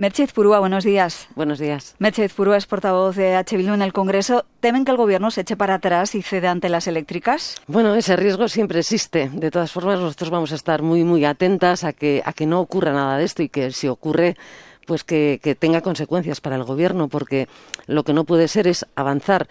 Mercedes Purúa, buenos días. Buenos días. Mercedes Purúa es portavoz de H. Bildu en el Congreso. ¿Temen que el Gobierno se eche para atrás y cede ante las eléctricas? Bueno, ese riesgo siempre existe. De todas formas, nosotros vamos a estar muy, muy atentas a que, a que no ocurra nada de esto y que si ocurre pues que tenga consecuencias para el gobierno, porque lo que no puede ser es avanzar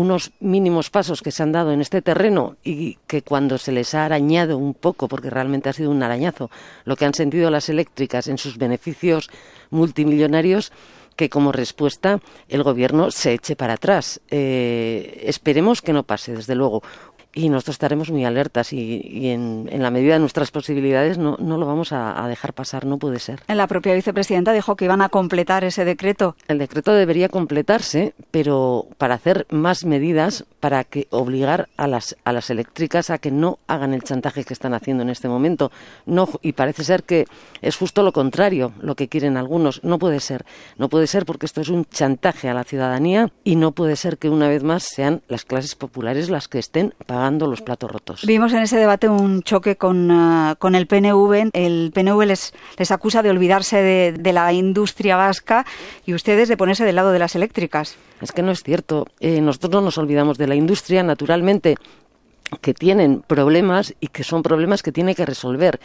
unos mínimos pasos que se han dado en este terreno y que cuando se les ha arañado un poco, porque realmente ha sido un arañazo, lo que han sentido las eléctricas en sus beneficios multimillonarios, que como respuesta el gobierno se eche para atrás. Eh, esperemos que no pase, desde luego y nosotros estaremos muy alertas y, en, la medida de nuestras posibilidades no, no lo vamos a, dejar pasar, no puede ser. La propia vicepresidenta dijo que iban a completar ese decreto. El decreto debería completarse, pero para hacer más medidas para que obligar a las, a las eléctricas a que no hagan el chantaje que están haciendo en este momento. No, y parece ser que es justo lo contrario lo que quieren algunos. No puede ser. No puede ser porque esto es un chantaje a la ciudadanía y no puede ser que una vez más sean las clases populares las que estén pagando los platos rotos. Vimos en ese debate un choque con, ah, el PNV. El PNV les, les acusa de olvidarse de, la industria vasca y ustedes de ponerse del lado de las eléctricas. Es que no es cierto. Eh, nosotros no nos olvidamos de la industria, naturalmente que tienen problemas y que son problemas que tiene que resolver.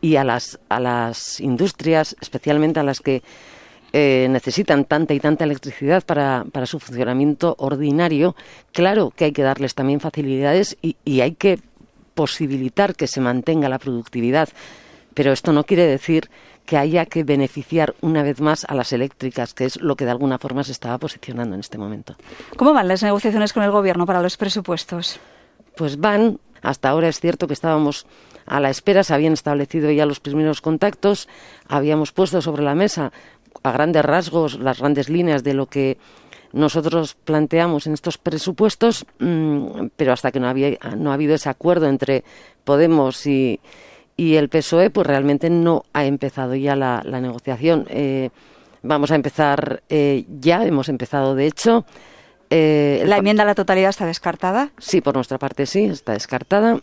Y a las, a las industrias, especialmente a las que eh, necesitan tanta y tanta electricidad para, su funcionamiento ordinario, claro que hay que darles también facilidades y hay que posibilitar que se mantenga la productividad. Pero esto no quiere decir que haya que beneficiar una vez más a las eléctricas, que es lo que de alguna forma se estaba posicionando en este momento. ¿Cómo van las negociaciones con el Gobierno para los presupuestos? Pues van. Hasta ahora es cierto que estábamos a la espera, se habían establecido ya los primeros contactos, habíamos puesto sobre la mesa a grandes rasgos, las grandes líneas de lo que nosotros planteamos en estos presupuestos, mm, pero hasta que no, había, no ha habido ese acuerdo entre Podemos y, el PSOE, pues realmente no ha empezado ya la, negociación. Eh, vamos a empezar eh, ya, hemos empezado de hecho. Eh, ¿La enmienda a la totalidad está descartada? Sí, por nuestra parte sí, está descartada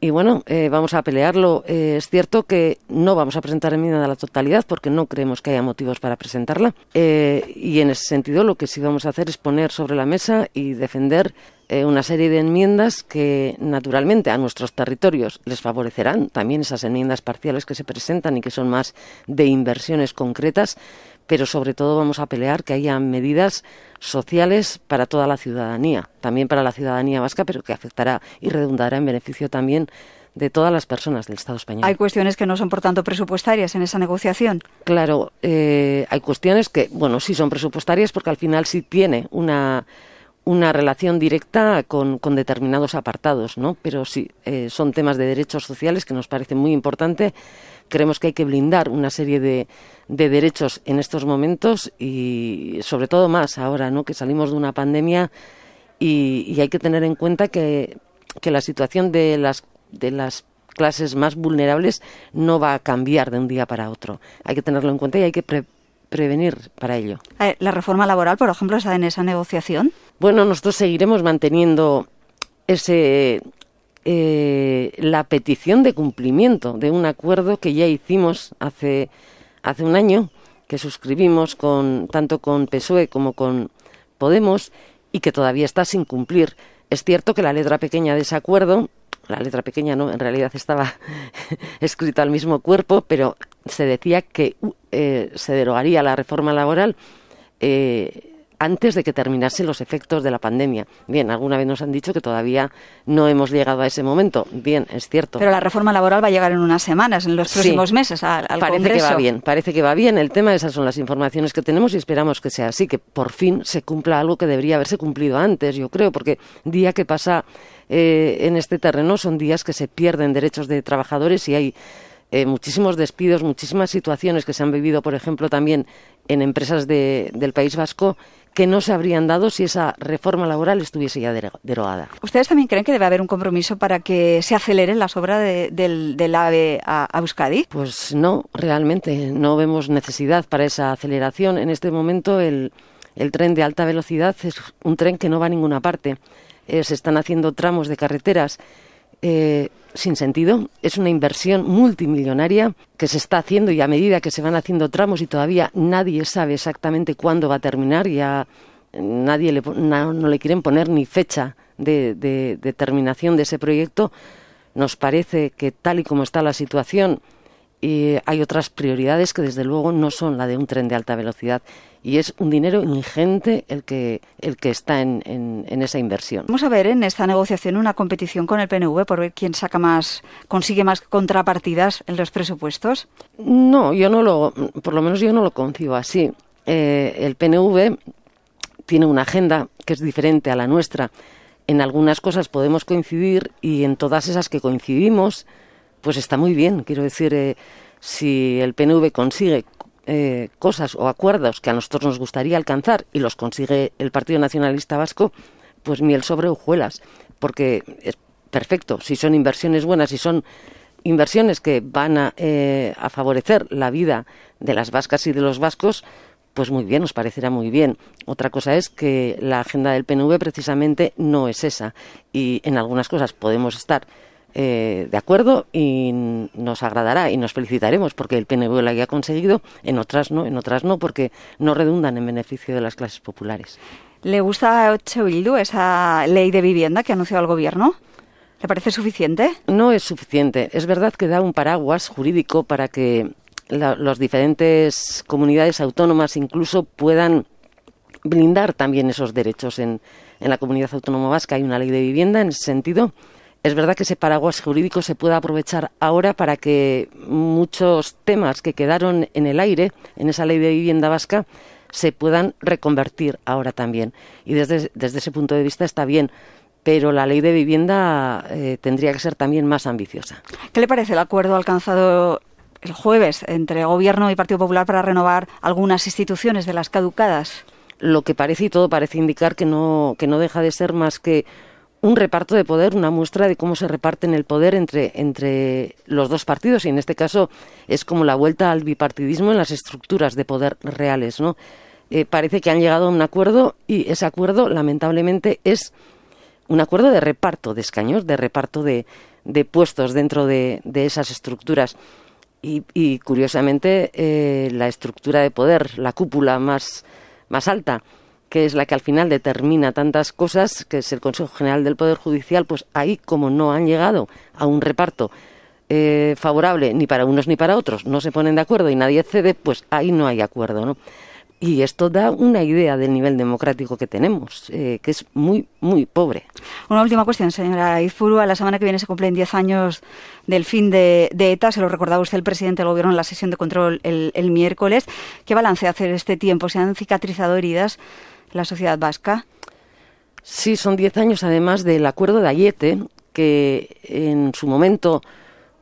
y bueno, eh, vamos a pelearlo. Eh, es cierto que no vamos a presentar enmienda a la totalidad porque no creemos que haya motivos para presentarla. Eh, y en ese sentido, lo que sí vamos a hacer es poner sobre la mesa y defender eh, una serie de enmiendas que, naturalmente, a nuestros territorios les favorecerán. También esas enmiendas parciales que se presentan y que son más de inversiones concretas, pero sobre todo vamos a pelear que haya medidas sociales para toda la ciudadanía, también para la ciudadanía vasca, pero que afectará y redundará en beneficio también de todas las personas del Estado español. Hay cuestiones que no son, por tanto, presupuestarias en esa negociación. Claro, eh, hay cuestiones que, bueno, sí son presupuestarias porque al final sí tiene una una relación directa con, determinados apartados, ¿no? Pero sí, eh, son temas de derechos sociales que nos parecen muy importantes. Creemos que hay que blindar una serie de, de derechos en estos momentos y sobre todo más ahora, ¿no? Que salimos de una pandemia y, hay que tener en cuenta que, la situación de las, de las clases más vulnerables no va a cambiar de un día para otro. Hay que tenerlo en cuenta y hay que prevenir para ello? Eh, la reforma laboral, por ejemplo, está en esa negociación. Bueno, nosotros seguiremos manteniendo ese eh, la petición de cumplimiento de un acuerdo que ya hicimos hace hace un año que suscribimos con tanto con PSOE como con Podemos y que todavía está sin cumplir. Es cierto que la letra pequeña de ese acuerdo, la letra pequeña no, en realidad estaba escrita al mismo cuerpo, pero se decía que eh, se derogaría la reforma laboral eh, antes de que terminasen los efectos de la pandemia. Bien, alguna vez nos han dicho que todavía no hemos llegado a ese momento. Bien, es cierto. Pero la reforma laboral va a llegar en unas semanas, en los próximos meses, al, al parece que va bien, parece que va bien. El tema, esas son las informaciones que tenemos y esperamos que sea así, que por fin se cumpla algo que debería haberse cumplido antes, yo creo, porque día que pasa eh, en este terreno son días que se pierden derechos de trabajadores y hay eh, muchísimos despidos, muchísimas situaciones que se han vivido, por ejemplo, también en empresas del País Vasco que no se habrían dado si esa reforma laboral estuviese ya derogada. ¿Ustedes también creen que debe haber un compromiso para que se acelere la sobra del, AVE a, Euskadi? Pues no, realmente no vemos necesidad para esa aceleración. En este momento el, tren de alta velocidad es un tren que no va a ninguna parte. Eh, se están haciendo tramos de carreteras. Eh, sin sentido, es una inversión multimillonaria que se está haciendo y a medida que se van haciendo tramos y todavía nadie sabe exactamente cuándo va a terminar, ya eh, nadie no, le quieren poner ni fecha de, de, de terminación de ese proyecto, nos parece que tal y como está la situación, eh, hay otras prioridades que desde luego no son la de un tren de alta velocidad y es un dinero ingente el que, el que está en, esa inversión. Vamos a ver en esta negociación una competición con el PNV por ver quién saca más, consigue más contrapartidas en los presupuestos. No, yo no lo, por lo menos yo no lo concibo así. Eh, el PNV tiene una agenda que es diferente a la nuestra. En algunas cosas podemos coincidir y en todas esas que coincidimos, pues está muy bien. Quiero decir, eh, si el PNV consigue eh, cosas o acuerdos que a nosotros nos gustaría alcanzar y los consigue el Partido Nacionalista Vasco, pues miel sobre hojuelas, porque es perfecto. Si son inversiones buenas, si son inversiones que van a, eh, a favorecer la vida de las vascas y de los vascos, pues muy bien, nos parecerá muy bien. Otra cosa es que la agenda del PNV precisamente no es esa y en algunas cosas podemos estar eh, de acuerdo y nos agradará y nos felicitaremos porque el PNV lo haya conseguido, en otras no, en otras no, porque no redundan en beneficio de las clases populares. ¿Le gusta a esa ley de vivienda que ha anunciado el Gobierno? ¿Le parece suficiente? No es suficiente. Es verdad que da un paraguas jurídico para que las diferentes comunidades autónomas incluso puedan blindar también esos derechos. En, en la comunidad autónoma vasca hay una ley de vivienda en ese sentido es verdad que ese paraguas jurídico se pueda aprovechar ahora para que muchos temas que quedaron en el aire en esa ley de vivienda vasca se puedan reconvertir ahora también. Y desde, ese punto de vista está bien pero la ley de vivienda eh, tendría que ser también más ambiciosa. ¿Qué le parece el acuerdo alcanzado el jueves entre Gobierno y Partido Popular para renovar algunas instituciones de las caducadas? Lo que parece y todo parece indicar que no deja de ser más que un reparto de poder, una muestra de cómo se reparten el poder entre, entre los dos partidos y en este caso es como la vuelta al bipartidismo en las estructuras de poder reales, ¿no? Eh, parece que han llegado a un acuerdo y ese acuerdo lamentablemente es un acuerdo de reparto de escaños, de reparto de, puestos dentro de, esas estructuras. Y, curiosamente, eh, la estructura de poder, la cúpula más, más alta, que es la que al final determina tantas cosas, que es el Consejo General del Poder Judicial, pues ahí como no han llegado a un reparto eh, favorable ni para unos ni para otros, no se ponen de acuerdo y nadie cede, pues ahí no hay acuerdo, ¿no? Y esto da una idea del nivel democrático que tenemos, eh, que es muy, muy pobre. Una última cuestión, señora a La semana que viene se cumplen 10 años del fin de, ETA. Se lo recordaba usted el presidente del Gobierno en la sesión de control el, el miércoles. ¿Qué balance hace este tiempo? ¿Se han cicatrizado heridas? la sociedad vasca. Sí, son diez años además del acuerdo de Ayete, que en su momento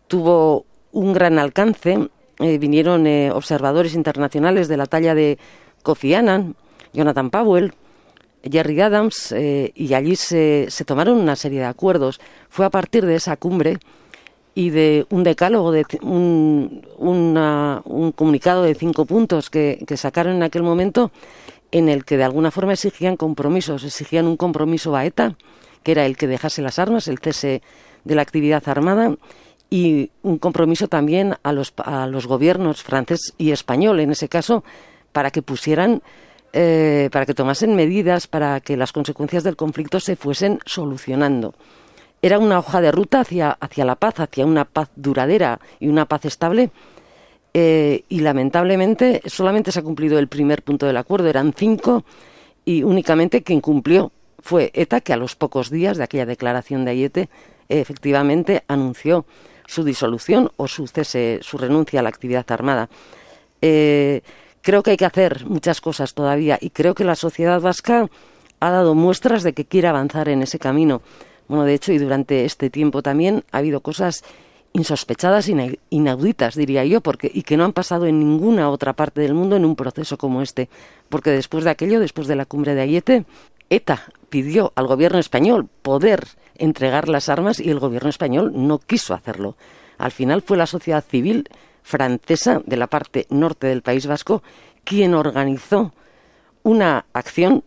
tuvo un gran alcance. Eh, vinieron eh, observadores internacionales de la talla de Kofi Annan, Jonathan Powell, Jerry Adams, eh, y allí se, tomaron una serie de acuerdos. Fue a partir de esa cumbre y de un decálogo, de un, un comunicado de cinco puntos que, sacaron en aquel momento, en el que de alguna forma exigían compromisos, exigían un compromiso a ETA, que era el que dejase las armas, el cese de la actividad armada y un compromiso también a los, a los gobiernos francés y español, en ese caso, para que pusieran eh, para que tomasen medidas para que las consecuencias del conflicto se fuesen solucionando. Era una hoja de ruta hacia, hacia la paz, hacia una paz duradera y una paz estable eh, y lamentablemente solamente se ha cumplido el primer punto del acuerdo, eran cinco y únicamente quien cumplió fue ETA, que a los pocos días de aquella declaración de Ayete efectivamente anunció su disolución o su su renuncia a la actividad armada. Eh, creo que hay que hacer muchas cosas todavía y creo que la sociedad vasca ha dado muestras de que quiere avanzar en ese camino. Bueno, de hecho, y durante este tiempo también ha habido cosas insospechadas, inauditas, diría yo, porque, y que no han pasado en ninguna otra parte del mundo en un proceso como este. Porque después de aquello, después de la cumbre de Ayete, ETA pidió al gobierno español poder entregar las armas y el gobierno español no quiso hacerlo. Al final fue la sociedad civil francesa de la parte norte del País Vasco quien organizó una acción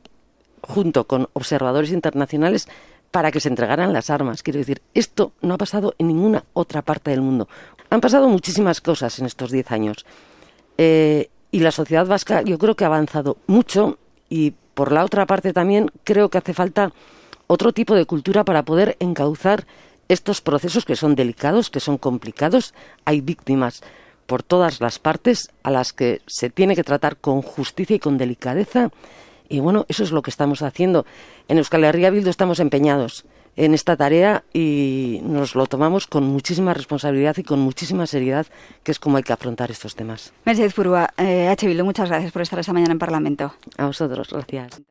junto con observadores internacionales para que se entregaran las armas. Quiero decir, esto no ha pasado en ninguna otra parte del mundo. Han pasado muchísimas cosas en estos diez años. Eh, y la sociedad vasca yo creo que ha avanzado mucho y por la otra parte también creo que hace falta otro tipo de cultura para poder encauzar estos procesos que son delicados, que son complicados. Hay víctimas por todas las partes a las que se tiene que tratar con justicia y con delicadeza y bueno, eso es lo que estamos haciendo. En Euskal Herria Bildu estamos empeñados en esta tarea y nos lo tomamos con muchísima responsabilidad y con muchísima seriedad, que es como hay que afrontar estos temas. Mercedes Furua, eh, H. Bildu, muchas gracias por estar esta mañana en Parlamento. A vosotros, gracias.